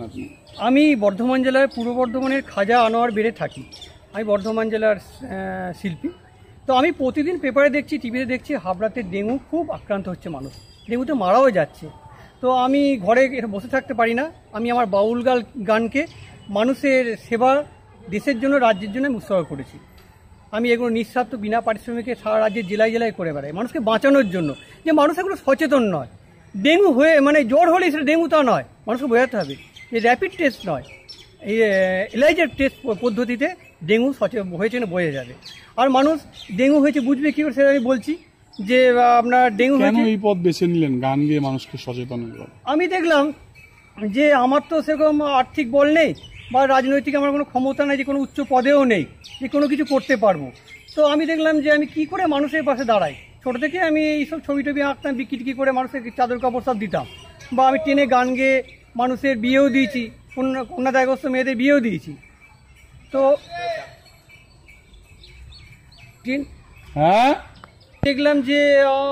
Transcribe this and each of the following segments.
থাকেন আপনি আমি বর্ধমান জেলার পূর্ব বর্ধমানের খাজা আনোয়ার বেড়ে থাকি আমি বর্ধমান জেলার শিল্পী তো আমি প্রতিদিন পেপারে দেখছি টিভিতে দেখছি হাবড়াতে ডেঙ্গু খুব আক্রান্ত হচ্ছে মানুষ ডেঙ্গুতে মারাও যাচ্ছে তো আমি ঘরে বসে থাকতে পারি না আমি আমার বাউল গাল গানকে মানুষের সেবা দেশের জন্য রাজ্যের জন্য আমি উৎসর্গ করেছি আমি এগুলো নিঃস্বার্থ বিনা পারিশ্রমিকে সারা রাজ্যের জেলায় জেলায় করে বেড়াই মানুষকে বাঁচানোর জন্য যে মানুষ এগুলো সচেতন নয় ডেঙ্গু হয়ে মানে জ্বর হলেই সেটা ডেঙ্গু তা নয় মানুষকে বোঝাতে হবে এই র্যাপিড টেস্ট নয় এই এলাইজার টেস্ট পদ্ধতিতে ডেঙ্গু সচেতন হয়েছে না বোঝা যাবে আর মানুষ ডেঙ্গু হয়েছে বুঝবে কী করে সেটা আমি বলছি যে আপনার ডেঙ্গু এই পথ বেছে নিলেন গান গিয়ে মানুষকে সচেতন আমি দেখলাম যে আমার তো সেরকম আর্থিক বল নেই বা রাজনৈতিক আমার কোনো ক্ষমতা নেই যে কোনো উচ্চ পদেও নেই যে কোনো কিছু করতে পারবো তো আমি দেখলাম যে আমি কি করে মানুষের পাশে দাঁড়াই ছোটো থেকে আমি এইসব ছবি টবি আঁকতাম বিক্রি করে মানুষকে চাদর কাপড় সব দিতাম বা আমি ট্রেনে গান গেয়ে মানুষের বিয়েও দিয়েছি কন্যা কন্যাদায়গ্রস্ত মেয়েদের বিয়েও দিয়েছি তো হ্যাঁ দেখলাম যে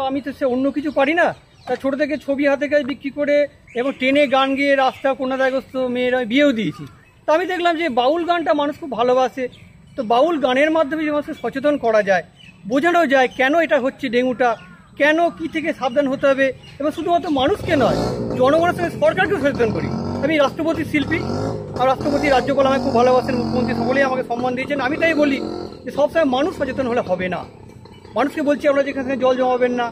আমি তো সে অন্য কিছু পারি না তা ছোটো থেকে ছবি হাতে কাজ বিক্রি করে এবং ট্রেনে গান গেয়ে রাস্তা কন্যাদায়গ্রস্ত মেয়েরা বিয়েও দিয়েছি তা আমি দেখলাম যে বাউল গানটা মানুষ খুব ভালোবাসে তো বাউল গানের মাধ্যমে যে মানুষকে সচেতন করা যায় বোঝানো যায় কেন এটা হচ্ছে ডেঙ্গুটা কেন কি থেকে সাবধান হতে হবে এবং শুধুমাত্র মানুষকে নয় জনগণের সঙ্গে সরকারকেও সচেতন করি আমি রাষ্ট্রপতি শিল্পী আর রাষ্ট্রপতি রাজ্যপাল আমাকে খুব ভালোবাসেন মুখ্যমন্ত্রী সকলেই আমাকে সম্মান দিয়েছেন আমি তাই বলি যে সবসময় মানুষ সচেতন হলে হবে না মানুষকে বলছি আমরা যেখানে জল জমাবেন না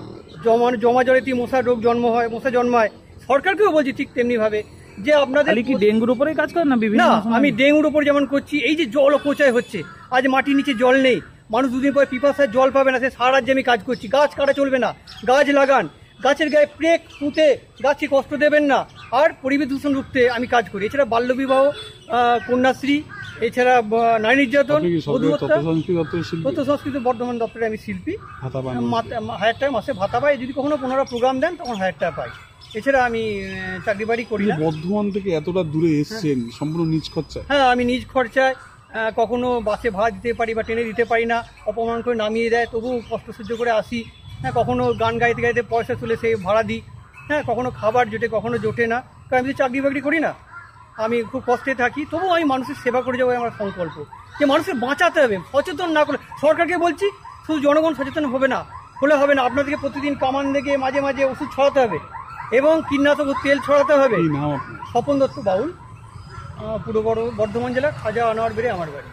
জমা জমা জলেতে মশার রোগ জন্ম হয় মশা জন্মায় সরকারকেও বলছি ঠিক তেমনিভাবে যে আপনাদের কি ডেঙ্গুর উপরে কাজ করেন না বিভিন্ন আমি ডেঙ্গুর উপর যেমন করছি এই যে জল অপচয় হচ্ছে আজ মাটির নিচে জল নেই মানুষ দুদিন পরে পিপাসার জল পাবে না সে সারা রাজ্যে আমি কাজ করছি গাছ কাটা চলবে না গাছ লাগান গাছের গায়ে প্রেক পুঁতে গাছে কষ্ট দেবেন না আর পরিবেশ দূষণ রুখতে আমি কাজ করি এছাড়া বাল্যবিবাহ কন্যাশ্রী এছাড়া নারী নির্যাতন সংস্কৃত বর্ধমান দপ্তরে আমি শিল্পী হাজার টাকা মাসে ভাতা পাই যদি কখনো পুনরা প্রোগ্রাম দেন তখন হাজার টাকা পাই এছাড়া আমি চাকরি বাড়ি করি বর্ধমান থেকে এতটা দূরে এসছেন সম্পূর্ণ নিজ খরচা হ্যাঁ আমি নিজ খরচায় কখনো বাসে ভাড়া দিতে পারি বা ট্রেনে দিতে পারি না অপমান করে নামিয়ে দেয় তবু কষ্ট সহ্য করে আসি হ্যাঁ কখনো গান গাইতে গাইতে পয়সা তুলে সে ভাড়া দিই হ্যাঁ কখনো খাবার জোটে কখনো জোটে না কারণ আমি যদি চাকরি বাকরি করি না আমি খুব কষ্টে থাকি তবুও আমি মানুষের সেবা করে যাবো আমার সংকল্প যে মানুষকে বাঁচাতে হবে সচেতন না করে সরকারকে বলছি শুধু জনগণ সচেতন হবে না হলে হবে না আপনাদেরকে প্রতিদিন কামান দেখে মাঝে মাঝে ওষুধ ছড়াতে হবে এবং কীটনাশক তেল ছড়াতে হবে স্বপন দত্ত বাউল পূর্ব বর্ধমান জেলা খাজা আনোয়ার বেড়ে আমার বাড়ি